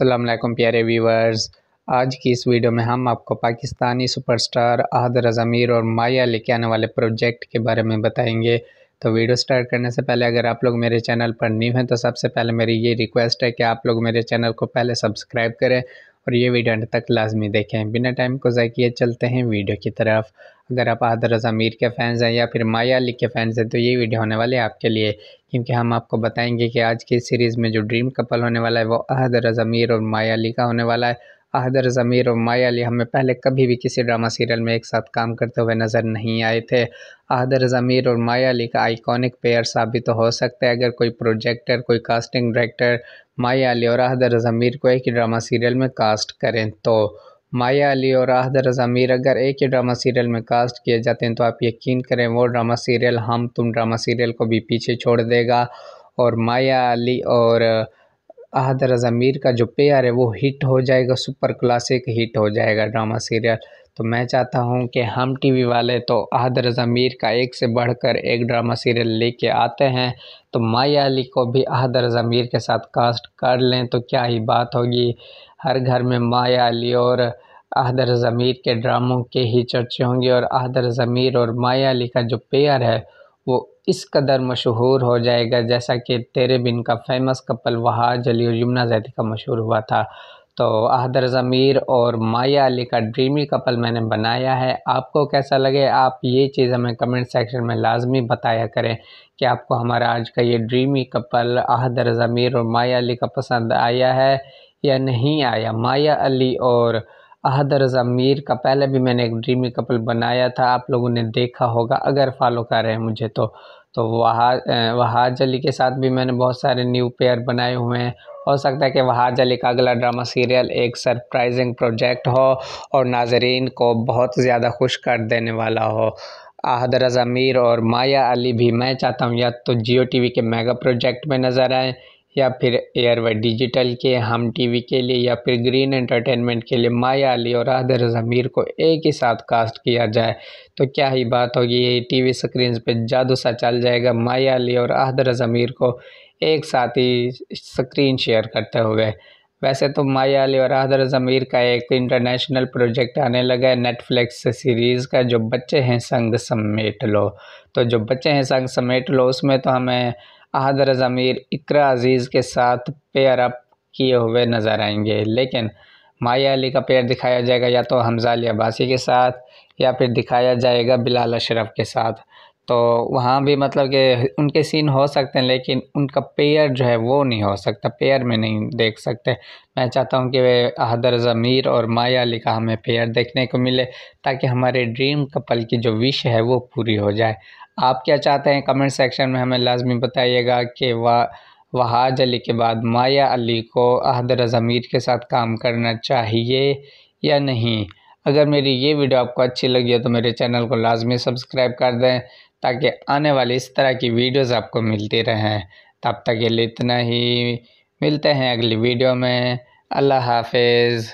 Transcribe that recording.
असलम प्यारे व्यूवर्स आज की इस वीडियो में हम आपको पाकिस्तानी सुपरस्टार आहदर अमीर और माया लेके आने वाले प्रोजेक्ट के बारे में बताएंगे तो वीडियो स्टार्ट करने से पहले अगर आप लोग मेरे चैनल पर न्यू हैं तो सबसे पहले मेरी ये रिक्वेस्ट है कि आप लोग मेरे चैनल को पहले सब्सक्राइब करें और ये वीडियो अंत तक लाजमी देखें बिना टाइम को ज़ाय किए चलते हैं वीडियो की तरफ अगर आप रज़ा अमीर के फ़ैन्स हैं या फिर माया अली के फ़ैन्स हैं तो ये वीडियो होने वाले आपके लिए क्योंकि हम आपको बताएंगे कि आज की सीरीज़ में जो ड्रीम कपल होने वाला है वो अहद रज़मीर और माया अली का होने वाला है अहद रज़मीर और माया अली हमें पहले कभी भी किसी ड्रामा सीरियल में एक साथ काम करते हुए नज़र नहीं आए थे अहद रज़मीर और माया अली का आइकॉनिक पेयर साबित तो हो सकता है अगर कोई प्रोजेक्टर कोई कास्टिंग डायरेक्टर माया अली और अहद रज़मीर को एक ही ड्रामा सीरियल में कास्ट करें तो माया अली और आहदर रज़ा मीर अगर एक ही ड्रामा सीरियल में कास्ट किए जाते हैं तो आप यकीन करें वो ड्रामा सीरियल हम तुम ड्रामा सीरियल को भी पीछे छोड़ देगा और माया अली और आहदर रज़ा मीर का जो पेयर है वो हिट हो जाएगा सुपर क्लासिक हिट हो जाएगा ड्रामा सीरियल तो मैं चाहता हूँ कि हम टीवी वाले तो अहदर ज़मीर का एक से बढ़कर एक ड्रामा सीरियल लेके आते हैं तो माया अली को भी अहदर ज़मीर के साथ कास्ट कर लें तो क्या ही बात होगी हर घर में माया अली और अहदर ज़मीर के ड्रामों के ही चर्चे होंगे और अहदर ज़मीर और माया अली का जो पेयर है वो इस कदर मशहूर हो जाएगा जैसा कि तेरे बिन का फेमस कपल वहाज अली और यमुना जैदी का मशहूर हुआ था तो अहदर ज़मीर और माया अली का ड्रीमी कपल मैंने बनाया है आपको कैसा लगे आप ये चीज़ हमें कमेंट सेक्शन में लाजमी बताया करें कि आपको हमारा आज का ये ड्रीमी कपल अहदर ज़मीर और माया अली का पसंद आया है या नहीं आया माया अली और अहदर ज़मीर का पहले भी मैंने एक ड्रीमी कपल बनाया था आप लोगों ने देखा होगा अगर फॉलो कर रहे हैं मुझे तो तो वहा वहाजली के साथ भी मैंने बहुत सारे न्यू पेयर बनाए हुए हैं हो सकता है कि वहाजली का अगला ड्रामा सीरियल एक सरप्राइजिंग प्रोजेक्ट हो और नाजरीन को बहुत ज़्यादा खुश कर देने वाला हो आहद रज़ा मीर और माया अली भी मैं चाहता हूँ या तो जियो वी के मेगा प्रोजेक्ट में नज़र आएँ या फिर एयर व डिजिटल के हम टीवी के लिए या फिर ग्रीन एंटरटेनमेंट के लिए माया अली और आदर ज़मीर को एक ही साथ कास्ट किया जाए तो क्या ही बात होगी ये टीवी स्क्रीन पे जादू सा चल जाएगा माया अली और आदर ज़मीर को एक साथ ही स्क्रीन शेयर करते हुए वैसे तो माया अली और आदर ज़मीर का एक इंटरनेशनल प्रोजेक्ट आने लगा है नेटफ्लिक्स सीरीज़ का जो बच्चे हैं संग समेट लो तो जो बच्चे हैं संग समेट लो उसमें तो हमें हजर ज़मीर इकरा अज़ीज़ के साथ पेयर अप किए हुए नज़र आएंगे लेकिन माया अली का पेयर दिखाया जाएगा या तो हमजा अली अब्बासी के साथ या फिर दिखाया जाएगा बिलाल अशरफ के साथ तो वहाँ भी मतलब कि उनके सीन हो सकते हैं लेकिन उनका पेयर जो है वो नहीं हो सकता पेयर में नहीं देख सकते मैं चाहता हूँ कि वे अहदर ज़मीर और माया अली का हमें पेयर देखने को मिले ताकि हमारे ड्रीम कपल की जो विश है वो पूरी हो जाए आप क्या चाहते हैं कमेंट सेक्शन में हमें लाजमी बताइएगा कि वाह वहाज अली के बाद माया अली को अहदर ज़मीर के साथ काम करना चाहिए या नहीं अगर मेरी ये वीडियो आपको अच्छी लगी हो तो मेरे चैनल को लाजमी सब्सक्राइब कर दें ताकि आने वाली इस तरह की वीडियोस आपको मिलती रहें तब तक के लिए इतना ही मिलते हैं अगली वीडियो में अल्लाह हाफिज़